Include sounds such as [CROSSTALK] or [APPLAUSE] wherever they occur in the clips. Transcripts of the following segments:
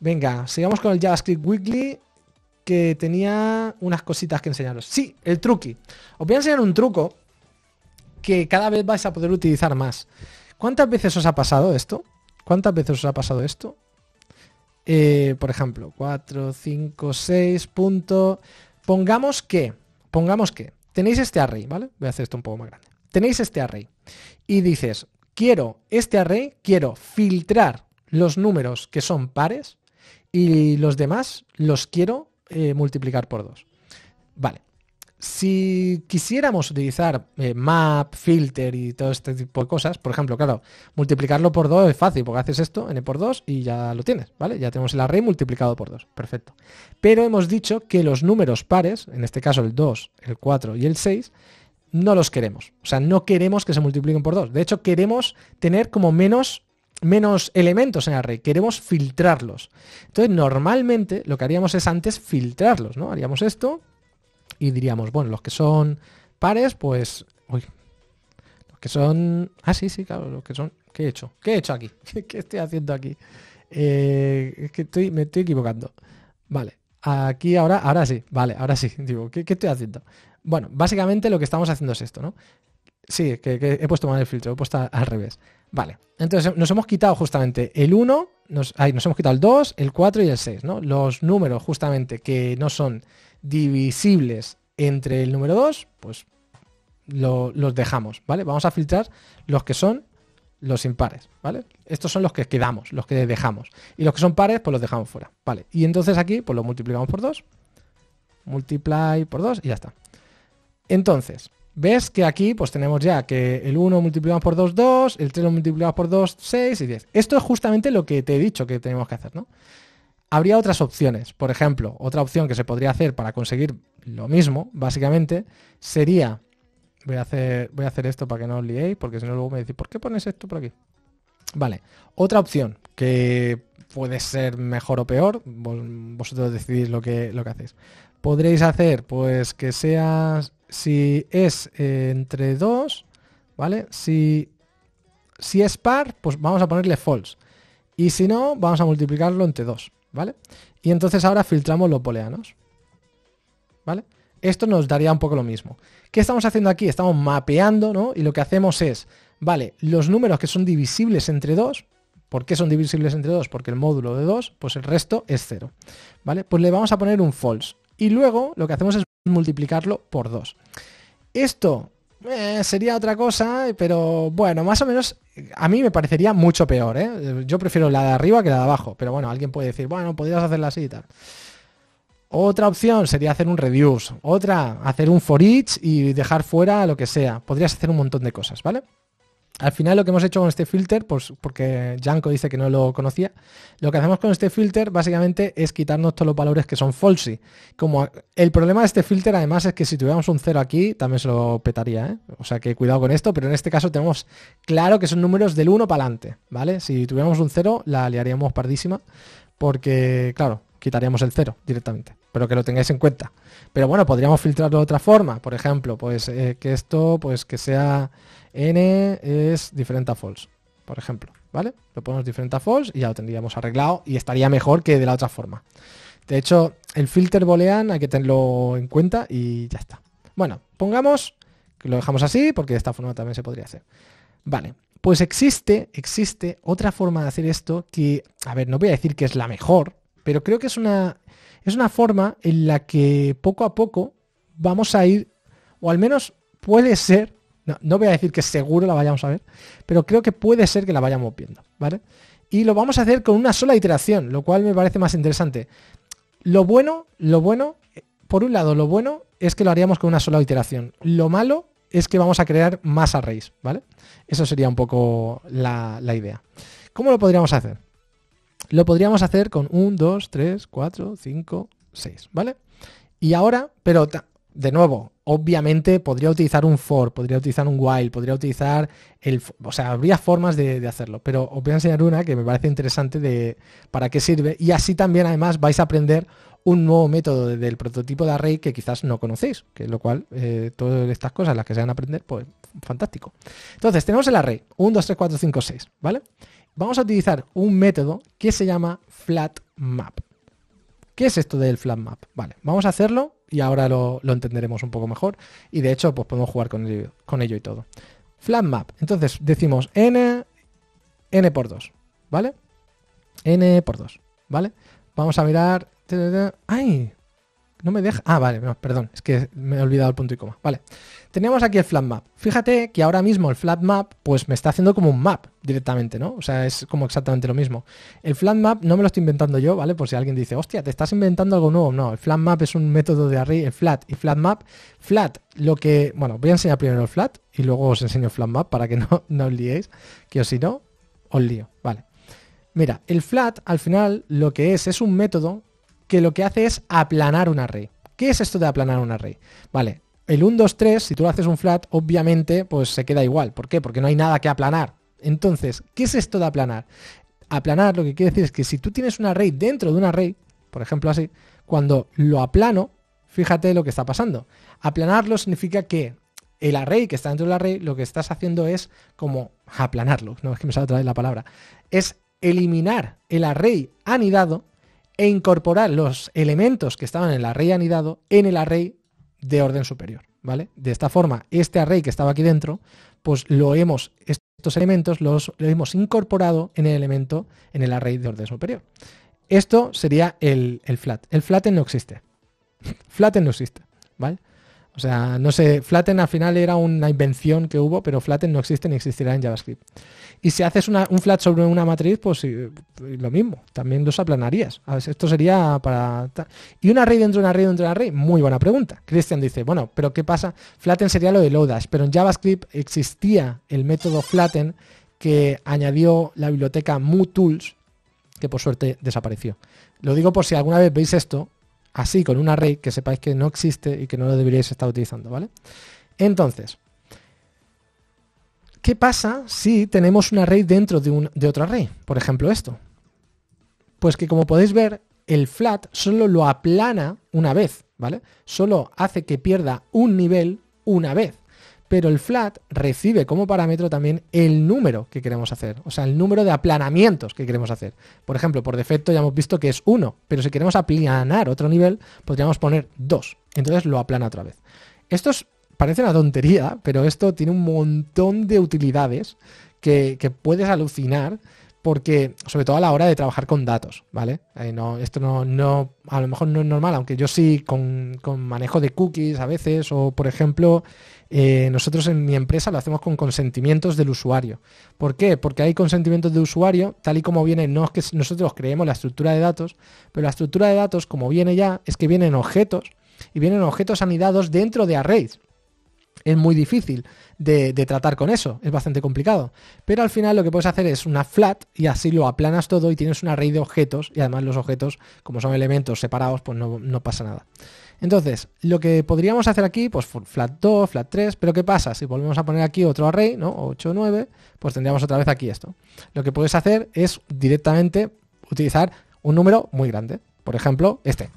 Venga, sigamos con el JavaScript Weekly que tenía unas cositas que enseñaros. Sí, el truqui. Os voy a enseñar un truco que cada vez vais a poder utilizar más. ¿Cuántas veces os ha pasado esto? ¿Cuántas veces os ha pasado esto? Eh, por ejemplo, 4, 5, 6, punto. Pongamos que, pongamos que, tenéis este array, ¿vale? Voy a hacer esto un poco más grande. Tenéis este array y dices, quiero este array, quiero filtrar los números que son pares, y los demás los quiero eh, multiplicar por dos. Vale. Si quisiéramos utilizar eh, map, filter y todo este tipo de cosas, por ejemplo, claro, multiplicarlo por 2 es fácil, porque haces esto, n por 2 y ya lo tienes, ¿vale? Ya tenemos el array multiplicado por 2, perfecto. Pero hemos dicho que los números pares, en este caso el 2, el 4 y el 6, no los queremos. O sea, no queremos que se multipliquen por 2. De hecho, queremos tener como menos menos elementos en array, queremos filtrarlos. Entonces, normalmente lo que haríamos es antes filtrarlos, ¿no? Haríamos esto y diríamos, bueno, los que son pares, pues... Uy, los que son... Ah, sí, sí, claro, los que son... ¿Qué he hecho? ¿Qué he hecho aquí? [LAUGHS] ¿Qué estoy haciendo aquí? Eh, es que estoy, me estoy equivocando. Vale, aquí ahora, ahora sí, vale, ahora sí. [LAUGHS] Digo, ¿qué, estoy haciendo? Bueno, básicamente lo que estamos haciendo es esto, ¿no? Sí, que, que he puesto mal el filtro, he puesto al revés. Vale, entonces nos hemos quitado justamente el 1, nos, hemos quitado el 2, el 4 y el 6, ¿no? Los números justamente que no son divisibles entre el número 2, pues los dejamos, ¿vale? Vamos a filtrar los que son los impares, ¿vale? Estos son los que quedamos, los que dejamos. Y los que son pares, pues los dejamos fuera, ¿vale? Y entonces aquí, pues lo multiplicamos por 2, multiply por 2 y ya está. Entonces, Ves que aquí pues tenemos ya que el 1 multiplicado por 2, 2, el 3 lo multiplicamos por 2, 6 y 10. Esto es justamente lo que te he dicho que tenemos que hacer, ¿no? Habría otras opciones. Por ejemplo, otra opción que se podría hacer para conseguir lo mismo, básicamente, sería... Voy a hacer, voy a hacer esto para que no os liéis, porque si no luego me decís, ¿por qué pones esto por aquí? Vale, otra opción que puede ser mejor o peor, vosotros decidís lo que, lo que hacéis. Podréis hacer, pues que sea, si es eh, entre 2, ¿vale? Si, si es par, pues vamos a ponerle false. Y si no, vamos a multiplicarlo entre 2, ¿vale? Y entonces ahora filtramos los booleanos, ¿vale? Esto nos daría un poco lo mismo. ¿Qué estamos haciendo aquí? Estamos mapeando, ¿no? Y lo que hacemos es, vale, los números que son divisibles entre 2, ¿Por qué son divisibles entre 2? Porque el módulo de 2, pues el resto es 0. ¿Vale? Pues le vamos a poner un false. Y luego lo que hacemos es multiplicarlo por 2. Esto eh, sería otra cosa, pero bueno, más o menos a mí me parecería mucho peor. ¿eh? Yo prefiero la de arriba que la de abajo. Pero bueno, alguien puede decir, bueno, podrías hacerla así y tal. Otra opción sería hacer un reduce. Otra, hacer un for each y dejar fuera lo que sea. Podrías hacer un montón de cosas, ¿vale? Al final lo que hemos hecho con este filter, pues porque Janko dice que no lo conocía, lo que hacemos con este filter básicamente es quitarnos todos los valores que son falsy. Como el problema de este filter además es que si tuviéramos un 0 aquí también se lo petaría, ¿eh? o sea que cuidado con esto, pero en este caso tenemos claro que son números del 1 para adelante, ¿vale? Si tuviéramos un 0 la liaríamos pardísima porque claro, quitaríamos el cero directamente, pero que lo tengáis en cuenta. Pero bueno, podríamos filtrarlo de otra forma, por ejemplo, pues eh, que esto, pues que sea n es diferente a false, por ejemplo, ¿vale? Lo ponemos diferente a false y ya lo tendríamos arreglado y estaría mejor que de la otra forma. De hecho, el filter boolean hay que tenerlo en cuenta y ya está. Bueno, pongamos que lo dejamos así porque de esta forma también se podría hacer. Vale, pues existe, existe otra forma de hacer esto que, a ver, no voy a decir que es la mejor, pero creo que es una, es una forma en la que poco a poco vamos a ir, o al menos puede ser, no, voy a decir que seguro la vayamos a ver, pero creo que puede ser que la vayamos viendo, ¿vale? Y lo vamos a hacer con una sola iteración, lo cual me parece más interesante. Lo bueno, lo bueno, por un lado, lo bueno es que lo haríamos con una sola iteración. Lo malo es que vamos a crear más arrays, ¿vale? Eso sería un poco la, la idea. ¿Cómo lo podríamos hacer? lo podríamos hacer con 1, 2, 3, 4, 5, 6, ¿vale? Y ahora, pero de nuevo, obviamente podría utilizar un for, podría utilizar un while, podría utilizar el... O sea, habría formas de, hacerlo, pero os voy a enseñar una que me parece interesante de para qué sirve. Y así también además vais a aprender un nuevo método del prototipo de array que quizás no conocéis, que lo cual eh, todas estas cosas las que se van a aprender, pues fantástico. Entonces, tenemos el array, 1, 2, 3, 4, 5, 6, ¿vale? vamos a utilizar un método que se llama flat map. ¿Qué es esto del flat map? Vale, vamos a hacerlo y ahora lo, entenderemos un poco mejor y de hecho pues podemos jugar con ello, y todo. Flat map, entonces decimos n, n por 2, ¿vale? n por 2, ¿vale? Vamos a mirar... ¡Ay! No me deja. Ah, vale, perdón, es que me he olvidado el punto y coma. Vale. Tenemos aquí el flat map. Fíjate que ahora mismo el flat map, pues me está haciendo como un map directamente, ¿no? O sea, es como exactamente lo mismo. El flat map no me lo estoy inventando yo, ¿vale? Por si alguien dice, hostia, te estás inventando algo nuevo. No, el flat map es un método de array, el flat y flat map. Flat, lo que. Bueno, voy a enseñar primero el flat y luego os enseño flat map para que [LAUGHS] no, no os liéis, que o si no, os lío. Vale. Mira, el flat al final lo que es es un método que lo que hace es aplanar un array. ¿Qué es esto de aplanar un array? Vale, el 1, 2, 3, si tú lo haces un flat, obviamente pues se queda igual. ¿Por qué? Porque no hay nada que aplanar. Entonces, ¿qué es esto de aplanar? Aplanar lo que quiere decir es que si tú tienes un array dentro de un array, por ejemplo así, cuando lo aplano, fíjate lo que está pasando. Aplanarlo significa que el array que está dentro del array, lo que estás haciendo es como aplanarlo, no es que me sale otra vez la palabra, es eliminar el array anidado e incorporar los elementos que estaban en el array anidado en el array de orden superior, ¿vale? De esta forma, este array que estaba aquí dentro, pues lo hemos, estos elementos los, hemos incorporado en el elemento, en el array de orden superior. Esto sería el, el flat. El flatten no existe. [LAUGHS] flatten no existe, ¿vale? O sea, no sé, Flatten al final era una invención que hubo, pero Flatten no existe ni existirá en JavaScript. Y si haces un flat sobre una matriz, pues lo mismo, también los aplanarías. esto sería para... ¿Y un array dentro de un array dentro de un array? Muy buena pregunta. Christian dice, bueno, pero ¿qué pasa? Flatten sería lo de Lodash, pero en JavaScript existía el método Flatten que añadió la biblioteca MooTools, que por suerte desapareció. Lo digo por si alguna vez veis esto así con un array que sepáis que no existe y que no lo deberíais estar utilizando, ¿vale? Entonces, ¿qué pasa si tenemos un array dentro de, un, de otro array? Por ejemplo, esto. Pues que como podéis ver, el flat solo lo aplana una vez, ¿vale? Solo hace que pierda un nivel una vez pero el flat recibe como parámetro también el número que queremos hacer, o sea, el número de aplanamientos que queremos hacer. Por ejemplo, por defecto ya hemos visto que es 1, pero si queremos aplanar otro nivel, podríamos poner 2. Entonces lo aplana otra vez. Esto parece una tontería, pero esto tiene un montón de utilidades que puedes alucinar porque, sobre todo a la hora de trabajar con datos, ¿vale? Eh, no, esto no, a lo mejor no es normal, aunque yo sí con, manejo de cookies a veces, o por ejemplo, eh, nosotros en mi empresa lo hacemos con consentimientos del usuario. ¿Por qué? Porque hay consentimientos de usuario, tal y como viene, no es que nosotros creemos la estructura de datos, pero la estructura de datos, como viene ya, es que vienen objetos y vienen objetos anidados dentro de arrays es muy difícil de, tratar con eso, es bastante complicado. Pero al final lo que puedes hacer es una flat y así lo aplanas todo y tienes una array de objetos y además los objetos, como son elementos separados, pues no, pasa nada. Entonces, lo que podríamos hacer aquí, pues flat 2, flat 3, pero ¿qué pasa? Si volvemos a poner aquí otro array, ¿no? 8, 9, pues tendríamos otra vez aquí esto. Lo que puedes hacer es directamente utilizar un número muy grande. Por ejemplo, este,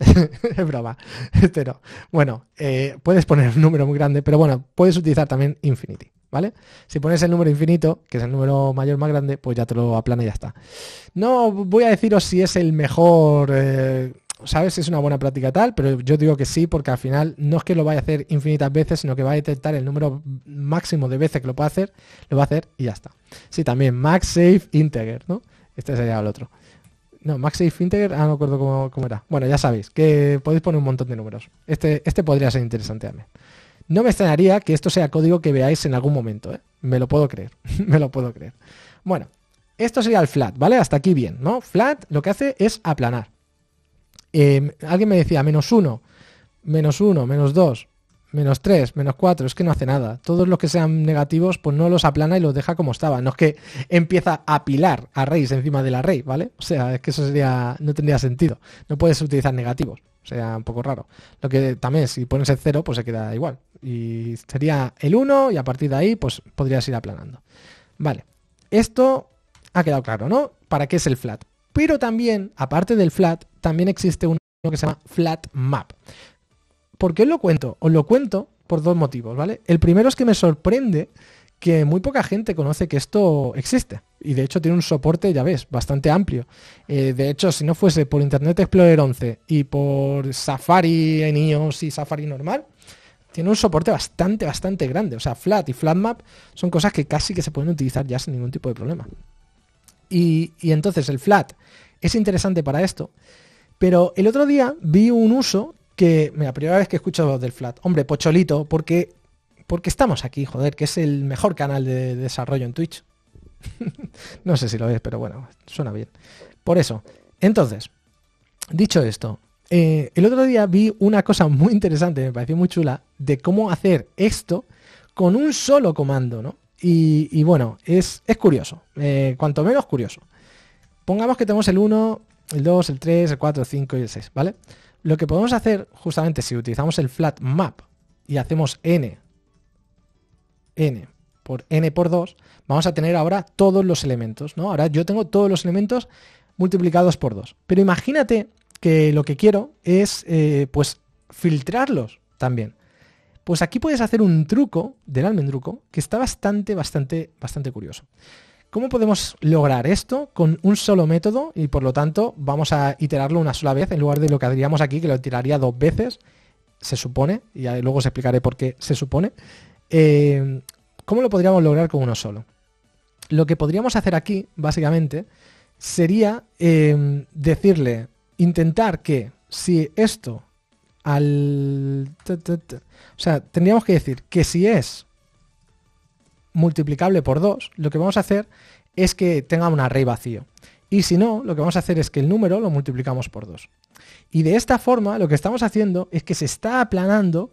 [LAUGHS] es broma, pero este Bueno, eh, puedes poner un número muy grande, pero bueno, puedes utilizar también infinity, ¿vale? Si pones el número infinito, que es el número mayor más grande, pues ya te lo aplana y ya está. No voy a deciros si es el mejor... Eh, ¿sabes? Si Es una buena práctica tal, pero yo digo que sí, porque al final no es que lo vaya a hacer infinitas veces, sino que va a detectar el número máximo de veces que lo puede hacer, lo va a hacer y ya está. Sí, también max safe Integer, ¿no? Este sería el otro. No, MagSafe Integer, ah, no acuerdo cómo, era. Bueno, ya sabéis, que podéis poner un montón de números. Este, este podría ser interesante a mí. No me extrañaría que esto sea código que veáis en algún momento, ¿eh? Me lo puedo creer, [LAUGHS] me lo puedo creer. Bueno, esto sería el flat, ¿vale? Hasta aquí bien, ¿no? Flat lo que hace es aplanar. Em, alguien me decía, menos uno, menos uno, menos dos menos 3, menos 4, es que no hace nada. Todos los que sean negativos, pues no los aplana y los deja como estaban. No es que empieza a apilar a raíz encima del array ¿vale? O sea, es que eso sería no tendría sentido. No puedes utilizar negativos, o sea, un poco raro. Lo que también, si pones el 0, pues se queda igual. Y sería el 1 y a partir de ahí, pues podrías ir aplanando. Vale, esto ha quedado claro, ¿no? ¿Para qué es el flat? Pero también, aparte del flat, también existe uno que se llama flat map. ¿Por qué os lo cuento? Os lo cuento por dos motivos, ¿vale? El primero es que me sorprende que muy poca gente conoce que esto existe. Y de hecho tiene un soporte, ya ves, bastante amplio. Eh, de hecho, si no fuese por Internet Explorer 11 y por Safari en iOS y Safari normal, tiene un soporte bastante, bastante grande. O sea, Flat y Flatmap son cosas que casi que se pueden utilizar ya sin ningún tipo de problema. y entonces el Flat es interesante para esto. Pero el otro día vi un uso que, mira, primera vez que escucho del Flat. Hombre, Pocholito, porque, porque estamos aquí, joder, que es el mejor canal de, desarrollo en Twitch. [LAUGHS] no sé si lo ves, pero bueno, suena bien. Por eso. Entonces, dicho esto, eh, el otro día vi una cosa muy interesante, me pareció muy chula, de cómo hacer esto con un solo comando, ¿no? Y, bueno, es, curioso, eh, cuanto menos curioso. Pongamos que tenemos el 1, el 2, el 3, el 4, el 5 y el 6, ¿vale? Lo que podemos hacer, justamente, si utilizamos el flat map y hacemos n, n por n por 2, vamos a tener ahora todos los elementos, ¿no? Ahora yo tengo todos los elementos multiplicados por 2. Pero imagínate que lo que quiero es, eh, pues, filtrarlos también. Pues aquí puedes hacer un truco del almendruco que está bastante, bastante, bastante curioso. ¿Cómo podemos lograr esto con un solo método y por lo tanto vamos a iterarlo una sola vez en lugar de lo que haríamos aquí, que lo tiraría dos veces, se supone, y luego os explicaré por qué se supone? Eh, ¿Cómo lo podríamos lograr con uno solo? Lo que podríamos hacer aquí, básicamente, sería eh, decirle, intentar que si esto al... o sea, tendríamos que decir que si es multiplicable por 2, lo que vamos a hacer es que tenga un array vacío. Y si no, lo que vamos a hacer es que el número lo multiplicamos por 2. Y de esta forma lo que estamos haciendo es que se está aplanando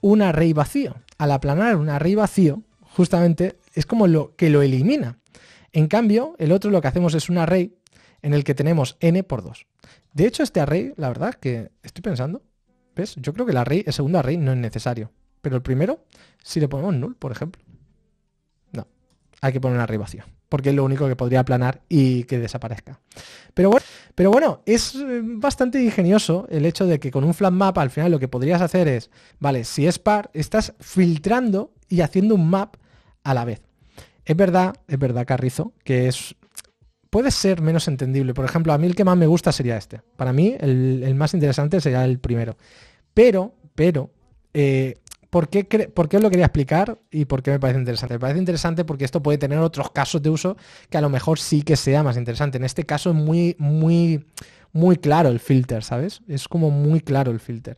un array vacío. Al aplanar un array vacío, justamente es como lo que lo elimina. En cambio, el otro lo que hacemos es un array en el que tenemos n por 2. De hecho, este array, la verdad que estoy pensando, ¿ves? Yo creo que el array, el segundo array no es necesario. Pero el primero, si le ponemos null, por ejemplo, hay que poner una ribación, porque es lo único que podría aplanar y que desaparezca. Pero bueno, pero bueno, es eh, bastante ingenioso el hecho de que con un flat map al final lo que podrías hacer es, vale, si es par, estás filtrando y haciendo un map a la vez. Es verdad, es verdad, Carrizo, que es puede ser menos entendible. Por ejemplo, a mí el que más me gusta sería este. Para mí el, más interesante sería el primero. Pero, pero, eh, ¿Por qué, os lo quería explicar y por qué me parece interesante? Me parece interesante porque esto puede tener otros casos de uso que a lo mejor sí que sea más interesante. En este caso es muy, muy, muy claro el filter, ¿sabes? Es como muy claro el filter.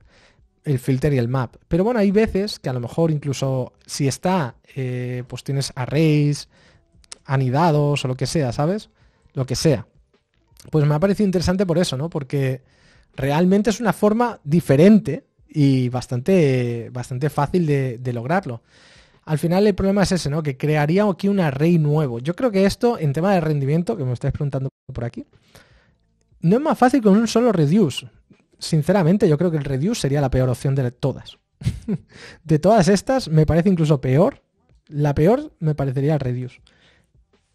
El filter y el map. Pero bueno, hay veces que a lo mejor incluso si está, eh, pues tienes arrays, anidados o lo que sea, ¿sabes? Lo que sea. Pues me ha parecido interesante por eso, ¿no? Porque realmente es una forma diferente y bastante, bastante fácil de, lograrlo. Al final el problema es ese, ¿no? Que crearía aquí un array nuevo. Yo creo que esto, en tema de rendimiento, que me estáis preguntando por aquí, no es más fácil con un solo reduce. Sinceramente, yo creo que el reduce sería la peor opción de todas. [LAUGHS] de todas estas, me parece incluso peor. La peor me parecería el reduce.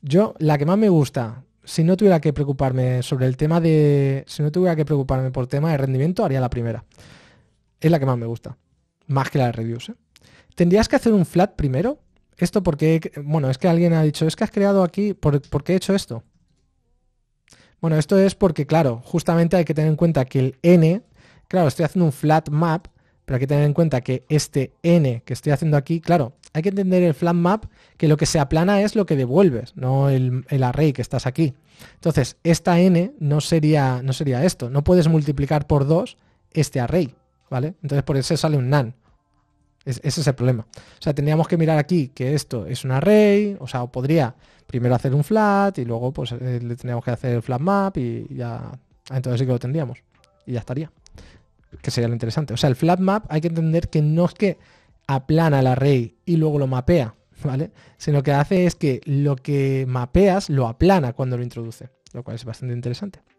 Yo, la que más me gusta, si no tuviera que preocuparme sobre el tema de. Si no tuviera que preocuparme por tema de rendimiento, haría la primera. Es la que más me gusta. Más que la de reviews. ¿eh? Tendrías que hacer un flat primero. Esto porque, bueno, es que alguien ha dicho, es que has creado aquí, ¿por, qué he hecho esto? Bueno, esto es porque, claro, justamente hay que tener en cuenta que el n, claro, estoy haciendo un flat map, pero hay que tener en cuenta que este n que estoy haciendo aquí, claro, hay que entender el flat map que lo que se aplana es lo que devuelves, no el, el, array que estás aquí. Entonces, esta n no sería, no sería esto. No puedes multiplicar por 2 este array. ¿vale? Entonces por eso sale un NaN. ese es el problema. O sea, tendríamos que mirar aquí que esto es un array, o sea, podría primero hacer un flat y luego pues eh, le tendríamos que hacer el flat map y ya, entonces sí que lo tendríamos. Y ya estaría. Que sería lo interesante. O sea, el flat map hay que entender que no es que aplana el array y luego lo mapea, ¿vale? Sino que hace es que lo que mapeas lo aplana cuando lo introduce, lo cual es bastante interesante.